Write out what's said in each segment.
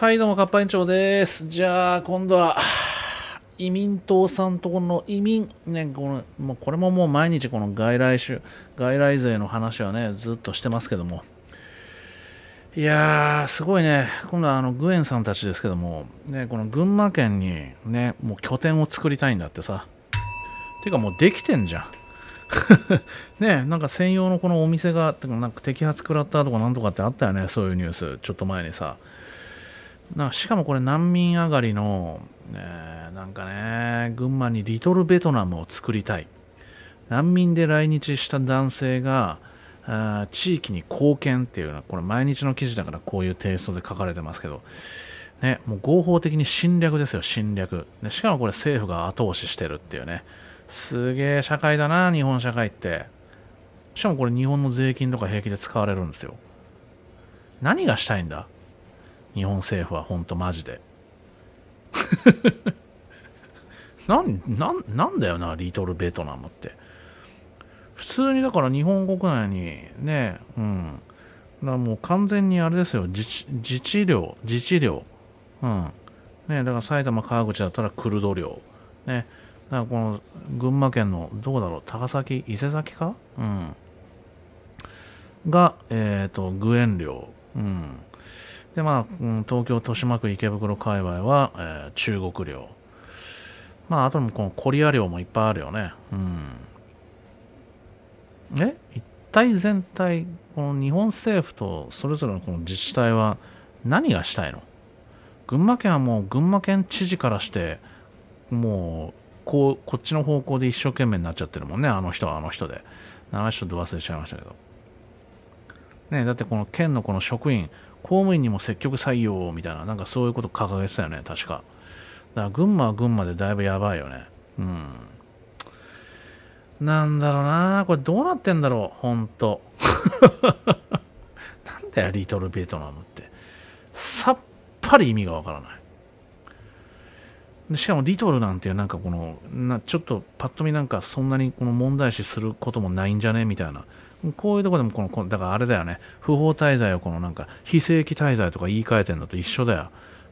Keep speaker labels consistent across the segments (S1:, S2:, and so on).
S1: はい、どうも、かっぱ園長です。じゃあ、今度は、移民党さんとこの移民、ね、この、もうこれももう毎日この外来種、外来税の話はね、ずっとしてますけども。いやー、すごいね、今度はあの、グエンさんたちですけども、ね、この群馬県にね、もう拠点を作りたいんだってさ。てかもうできてんじゃん。ねなんか専用のこのお店が、なんか摘発食らったとかなんとかってあったよね、そういうニュース、ちょっと前にさ。なんかしかもこれ難民上がりの、えー、なんかね、群馬にリトルベトナムを作りたい。難民で来日した男性が、あ地域に貢献っていうのは、これ毎日の記事だからこういうテイストで書かれてますけど、ね、もう合法的に侵略ですよ、侵略。でしかもこれ政府が後押ししてるっていうね。すげえ社会だな、日本社会って。しかもこれ日本の税金とか平気で使われるんですよ。何がしたいんだ日本政府は本当マジで なんなんなんだよなリトルベトナムって普通にだから日本国内にねうんだもう完全にあれですよ自治領自治領うんねだから埼玉川口だったらクルド領ねだからこの群馬県のどこだろう高崎伊勢崎かうんがえっ、ー、とグエン領うんでまあ、東京豊島区池袋界隈は、えー、中国領まああともこのコリア領もいっぱいあるよねうんえ一体全体この日本政府とそれぞれのこの自治体は何がしたいの群馬県はもう群馬県知事からしてもうこうこっちの方向で一生懸命になっちゃってるもんねあの人はあの人で名前ちょっと忘れちゃいましたけどねだってこの県のこの職員公務員にも積極採用みたいな、なんかそういうこと掲げてたよね、確か。だから群馬は群馬でだいぶやばいよね。うん。なんだろうなこれどうなってんだろう、ほんと。なんだよ、リトルベトナムって。さっぱり意味がわからない。でしかもリトルなんていうなんかこのなちょっとパッと見なんかそんなにこの問題視することもないんじゃねみたいなこういうとこでもこの、だからあれだよね、不法滞在をこのなんか、非正規滞在とか言い換えてるのと一緒だよ。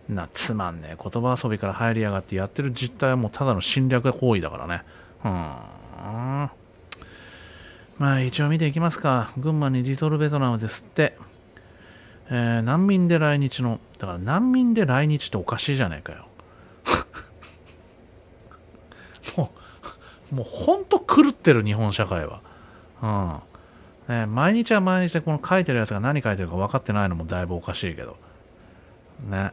S1: な、つまんねえ言葉遊びから入りやがってやってる実態はもうただの侵略行為だからね。うん。まあ一応見ていきますか。群馬にリトルベトナムですって。えー、難民で来日の、だから難民で来日っておかしいじゃねえかよ。もう、もう本当狂ってる日本社会は。うん。ね、毎日は毎日でこの書いてるやつが何書いてるか分かってないのもだいぶおかしいけど。ね。や、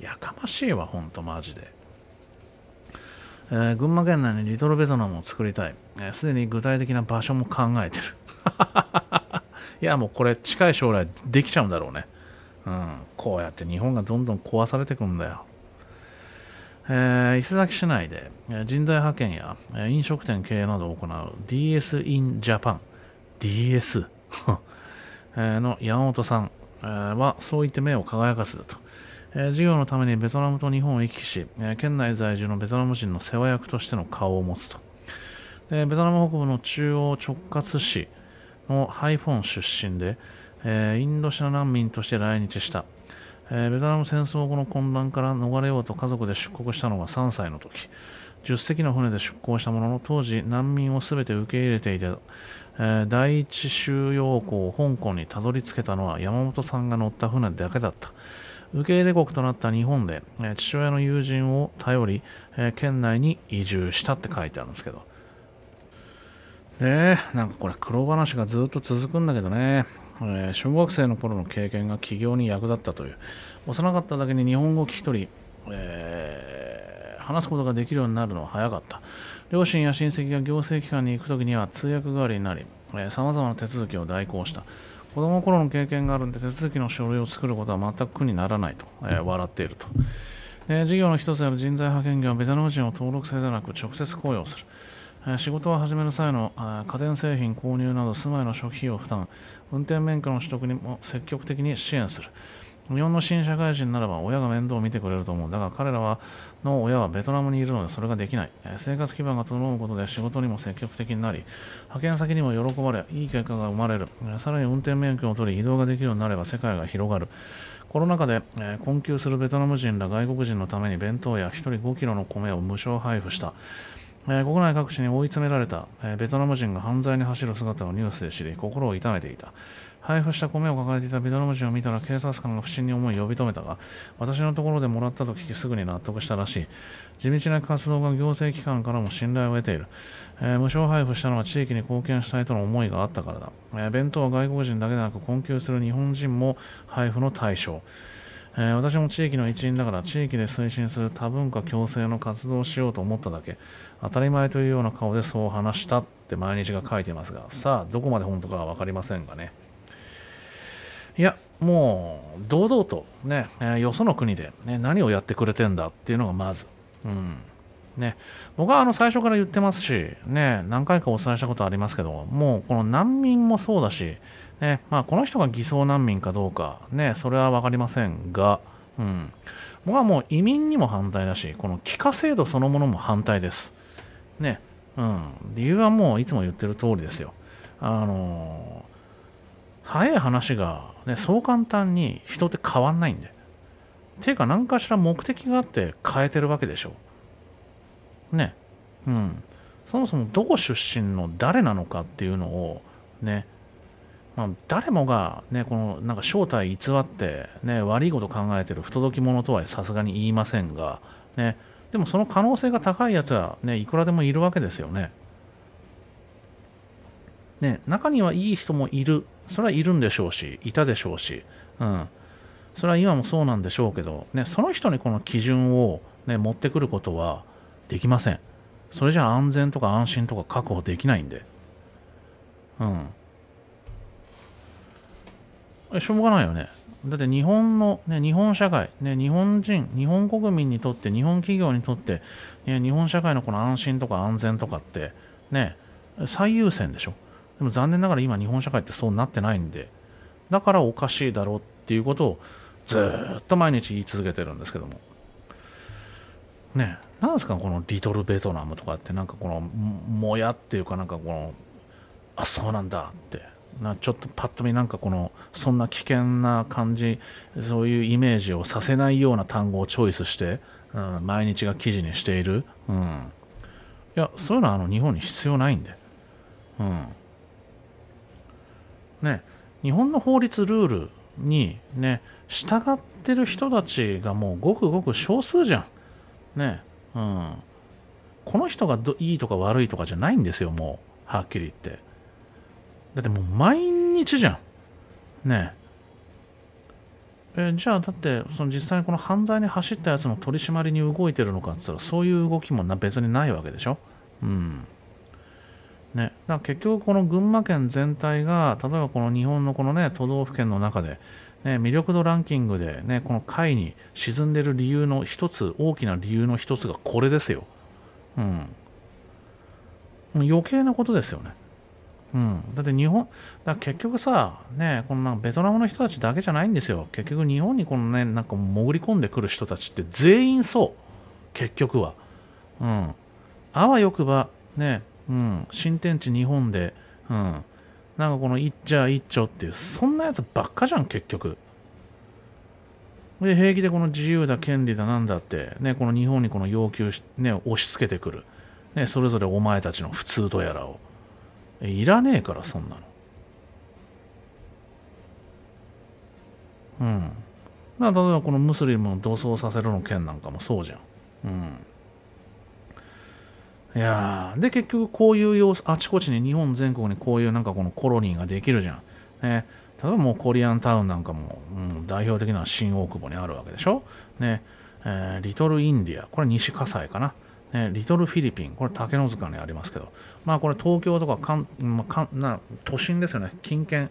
S1: やかましいわ、ほんとマジで。えー、群馬県内にリトルベトナムを作りたい。す、えー、で、に具体的な場所も考えてる。いや、もうこれ近い将来できちゃうんだろうね。うん。こうやって日本がどんどん壊されてくんだよ。えー、伊勢崎市内で人材派遣や飲食店経営などを行う DS in Japan DS の山本さんはそう言って目を輝かせたと、え事業のためにベトナムと日本を行き来し、え県内在住のベトナム人の世話役としての顔を持つとでベトナム北部の中央直轄市のハイフォン出身で、えインドシナ難民として来日したえー、ベトナム戦争後の混乱から逃れようと家族で出国したのが3歳の時10隻の船で出港したものの当時難民を全て受け入れていて、えー、第一収容港香港にたどり着けたのは山本さんが乗った船だけだった受け入れ国となった日本で、えー、父親の友人を頼り、えー、県内に移住したって書いてあるんですけどでなんかこれ黒話がずっと続くんだけどねえー、小学生の頃の経験が起業に役立ったという幼かっただけに日本語を聞き取り、えー、話すことができるようになるのは早かった両親や親戚が行政機関に行く時には通訳代わりになりさまざまな手続きを代行した子供の頃の経験があるんで手続きの書類を作ることは全く苦にならないと、えー、笑っていると、事業の一つである人材派遣業はベトナム人を登録制でなく直接雇用する仕事を始める際の家電製品購入など住まいの初期費用負担、運転免許の取得にも積極的に支援する。日本の新社会人ならば親が面倒を見てくれると思う。だが彼らはの親はベトナムにいるのでそれができない。生活基盤が整うことで仕事にも積極的になり、派遣先にも喜ばれ、いい結果が生まれる。さらに運転免許を取り移動ができるようになれば世界が広がる。コロナ禍で、困窮するベトナム人ら外国人のために弁当や1人5キロの米を無償配布した。えー、国内各地に追い詰められた、えー、ベトナム人が犯罪に走る姿をニュースで知り心を痛めていた配布した米を抱えていたベトナム人を見たら警察官が不審に思い呼び止めたが私のところでもらったと聞きすぐに納得したらしい地道な活動が行政機関からも信頼を得ている、えー、無償配布したのは地域に貢献したいとの思いがあったからだ、え弁当は外国人だけでなく困窮する日本人も配布の対象えー、私も地域の一員だから地域で推進する多文化共生の活動をしようと思っただけ当たり前というような顔でそう話したって毎日が書いてますがさあどこまで本当かは分かりませんがねいやもう堂々とね、えー、よその国で、ね、何をやってくれてんだっていうのがまずうんね、僕はあの最初から言ってますし、ね、何回かお伝えしたことありますけど、もうこの難民もそうだし、ねまあ、この人が偽装難民かどうか、ね、それは分かりませんが、うん、僕はもう移民にも反対だし、この帰化制度そのものも反対です。ねうん、理由はもういつも言ってる通りですよ。あのー、早い話が、ね、そう簡単に人って変わんないんで。ていうか何かしら目的があって変えてるわけでしょう。ね、うん、そもそもどこ出身の誰なのかっていうのをね、まあ、誰もが、ね、このなんか正体偽って、ね、悪いこと考えてる不届き者とはさすがに言いませんが、ね、でもその可能性が高いやつは、ね、いくらでもいるわけですよね。ね、中にはいい人もいる、それはいるんでしょうし、いたでしょうし、うん、それは今もそうなんでしょうけど、ね、その人にこの基準を、ね、持ってくることは、できませんそれじゃ安全とか安心とか確保できないんでうんしょうがないよねだって日本の、ね、日本社会、ね、日本人、日本国民にとって、日本企業にとって、ね、日本社会のこの安心とか安全とかって、ね、最優先でしょ。でも残念ながら今日本社会ってそうなってないんで、だからおかしいだろうっていうことをずっと毎日言い続けてるんですけども。ねなんですかこのリトルベトナムとかってなんかこのもやっていうかなんかこのあそうなんだってなちょっとパッと見なんかこのそんな危険な感じそういうイメージをさせないような単語をチョイスして、うん、毎日が記事にしている、うん、いやそういうのはあの日本に必要ないんで、うん、ね日本の法律ルールにね従ってる人たちがもうごくごく少数じゃんねうん、この人がいいとか悪いとかじゃないんですよもうはっきり言ってだってもう毎日じゃんねえじゃあだってその実際にこの犯罪に走ったやつの取り締まりに動いてるのかっつったらそういう動きもな別にないわけでしょうんね、だから結局この群馬県全体が例えばこの日本のこのね都道府県の中でね、魅力度ランキングで、ね、この下位に沈んでる理由の一つ大きな理由の一つがこれですよ、うん、余計なことですよね、うん、だって日本だ結局さ、ね、このベトナムの人たちだけじゃないんですよ結局日本にこの、ね、なんか潜り込んでくる人たちって全員そう結局は、うん、あわよくば、ねうん、新天地日本で、うん、なんかこの一丁一丁っていう、そんなやつばっかじゃん、結局。で、平気でこの自由だ、権利だ、なんだって、ね、この日本にこの要求し、ね、押し付けてくる。ね、それぞれお前たちの普通とやらを。いらねえから、そんなの。うん。まあ、例えばこのムスリムを土葬させるの件なんかもそうじゃん。うん。いやで結局こういう様子あちこちに日本全国にこういうなんかこのコロニーができるじゃん、ね、例えばもうコリアンタウンなんかも、うん、代表的な新大久保にあるわけでしょ、ねえー、リトルインディアこれ西葛西かな、ね、リトルフィリピンこれ竹の塚にありますけどまあこれ東京とかかん、まあ、かんな都心ですよね近県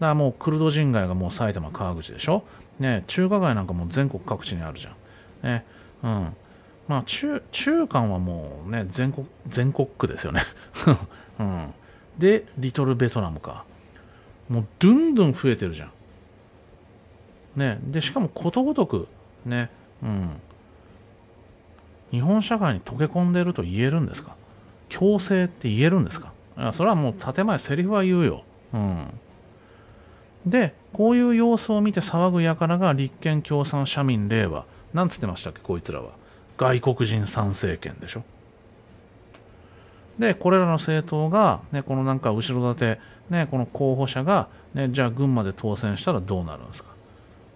S1: だからもうクルド人街がもう埼玉川口でしょ、ね、中華街なんかも全国各地にあるじゃん、ねうん、まあ中、中間はもうね、全国、全国区ですよね。うん。で、リトルベトナムか。もう、どんどん増えてるじゃん。ね。で、しかもことごとく、ね、うん。日本社会に溶け込んでると言えるんですか強制って言えるんですかいやそれはもう建前、セリフは言うよ。うん。で、こういう様子を見て騒ぐ輩が立憲共産社民令和。なんつってましたっけ、こいつらは。外国人参政権でしょ。で、これらの政党が、ね、このなんか後ろ盾、ね、この候補者が、ね、じゃあ群馬で当選したらどうなるんですか。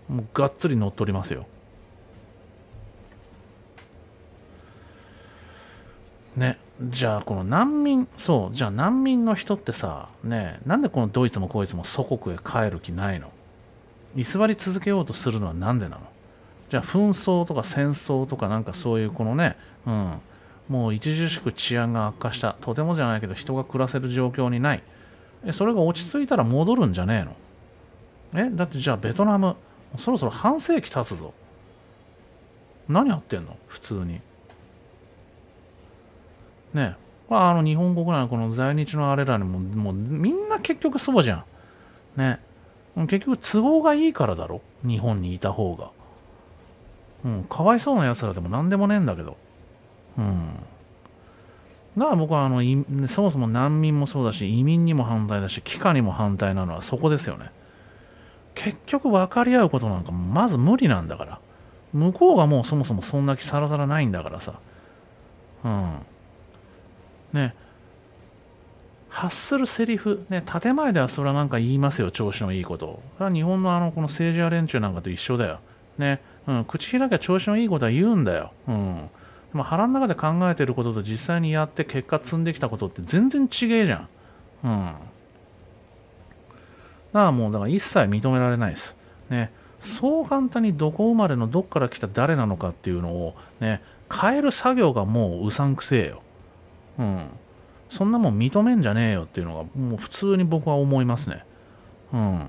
S1: もうがっつり乗っ取りますよ。ね、じゃあこの難民そうじゃあ難民の人ってさねなんでこのドイツもこいつも祖国へ帰る気ないの居座り続けようとするのは何でなのじゃあ紛争とか戦争とかなんかそういうこのね、うん、もう著しく治安が悪化したとてもじゃないけど人が暮らせる状況にないえそれが落ち着いたら戻るんじゃねえのえだってじゃあベトナムそろそろ半世紀経つぞ何やってんの普通にねえまあ、あの日本国内のこの在日のあれらにも、もうみんな結局そうじゃん。ね。結局都合がいいからだろ。日本にいた方が。うん、かわいそうなやつらでも何でもねえんだけど。うん。だから僕はあのそもそも難民もそうだし移民にも反対だし帰化にも反対なのはそこですよね結局分かり合うことなんかまず無理なんだから向こうがもうそもそもそんな気さらさらないんだからさうんね発するセリフね建前ではそれはなんか言いますよ調子のいいことをそれは日本のあのこの政治や連中なんかと一緒だよねうん、口開きゃ調子のいいことは言うんだよ、うん、でも腹の中で考えてることと実際にやって結果積んできたことって全然違えじゃん、うん、だからもうだから一切認められないですねそう簡単にどこ生まれのどっから来た誰なのかっていうのをね変える作業がもううさんくせえようんそんなもん認めんじゃねえよっていうのがもう普通に僕は思いますねうん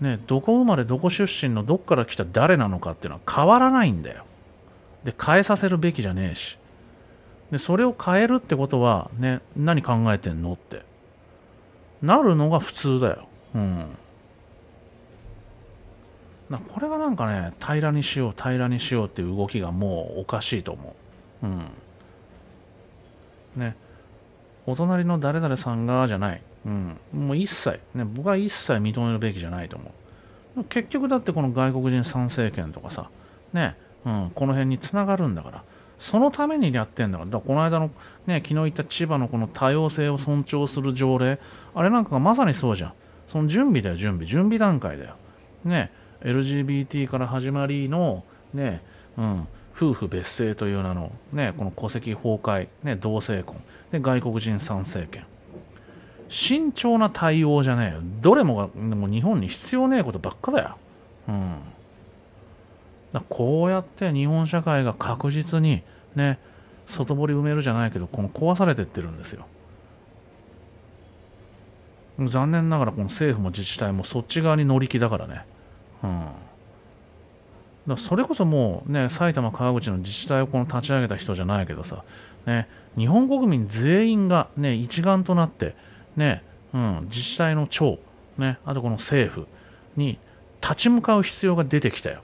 S1: ね、どこ生まれどこ出身のどっから来た誰なのかっていうのは変わらないんだよ。で変えさせるべきじゃねえしでそれを変えるってことは、ね、何考えてんのってなるのが普通だよ。うん、なこれがなんかね平らにしよう平らにしようっていう動きがもうおかしいと思う。うん、ねお隣の誰々さんがじゃないうん、もう一切、ね、僕は一切認めるべきじゃないと思う。結局だってこの外国人参政権とかさ、ね、うん、この辺につながるんだから、そのためにやってんだから、だからこの間の、ね、昨日言った千葉のこの多様性を尊重する条例、あれなんかがまさにそうじゃん。その準備だよ、準備。準備段階だよ。ね、LGBT から始まりの、ね、うん、夫婦別姓という名の、ね、この戸籍崩壊、ね、同性婚、で外国人参政権。慎重な対応じゃねえよ。どれもが、も日本に必要ねえことばっかだよ。うん。だこうやって日本社会が確実に、ね、外堀埋めるじゃないけど、この壊されてってるんですよ。残念ながら、この政府も自治体もそっち側に乗り気だからね。うん。だそれこそもうね、埼玉、川口の自治体をこの立ち上げた人じゃないけどさ、ね、日本国民全員がね、一丸となって、ね、うん、自治体の長、ね、あとこの政府に立ち向かう必要が出てきたよ。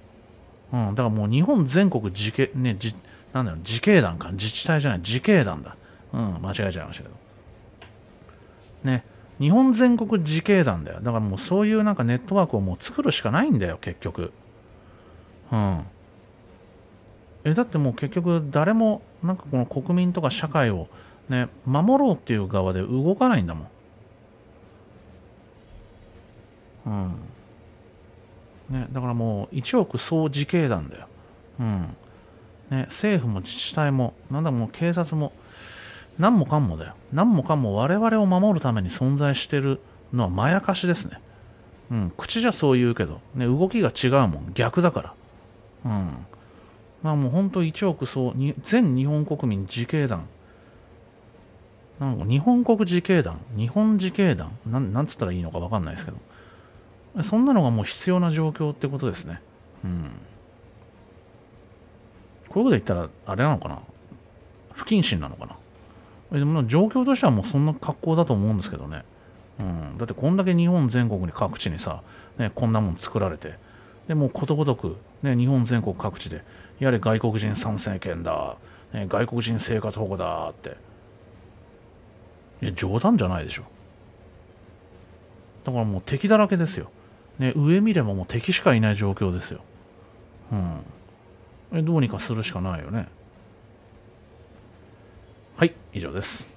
S1: うん、だからもう日本全国自警、ね、じなんだろう、自警団か、自治体じゃない、自警団だ。うん、間違えちゃいましたけど。ね、日本全国自警団だよ。だからもうそういうなんかネットワークをもう作るしかないんだよ、結局。うん。え、だってもう結局誰もなんかこの国民とか社会をね、守ろうっていう側で動かないんだもん。うん。ね、だからもう1億総自警団だよ。うん。ね、政府も自治体も、なんだもう警察も、何もかんもだよ。何もかんも我々を守るために存在してるのはまやかしですね。うん、口じゃそう言うけど、ね、動きが違うもん、逆だから。うん。まあもう本当1億総、全日本国民自警団。なんか日本国自警団、日本自警団、なんなんつったらいいのか分かんないですけど。そんなのがもう必要な状況ってことですね。うん。こういうこと言ったら、あれなのかな不謹慎なのかなでも状況としてはもうそんな格好だと思うんですけどね。うん。だってこんだけ日本全国に各地にさ、ね、こんなもん作られて、でもうことごとく、ね、日本全国各地で、やれ外国人参政権だ、ね、外国人生活保護だって。いや、冗談じゃないでしょ。だからもう敵だらけですよ。ね、上見ればもう敵しかいない状況ですよ。うん。どうにかするしかないよね。はい、以上です。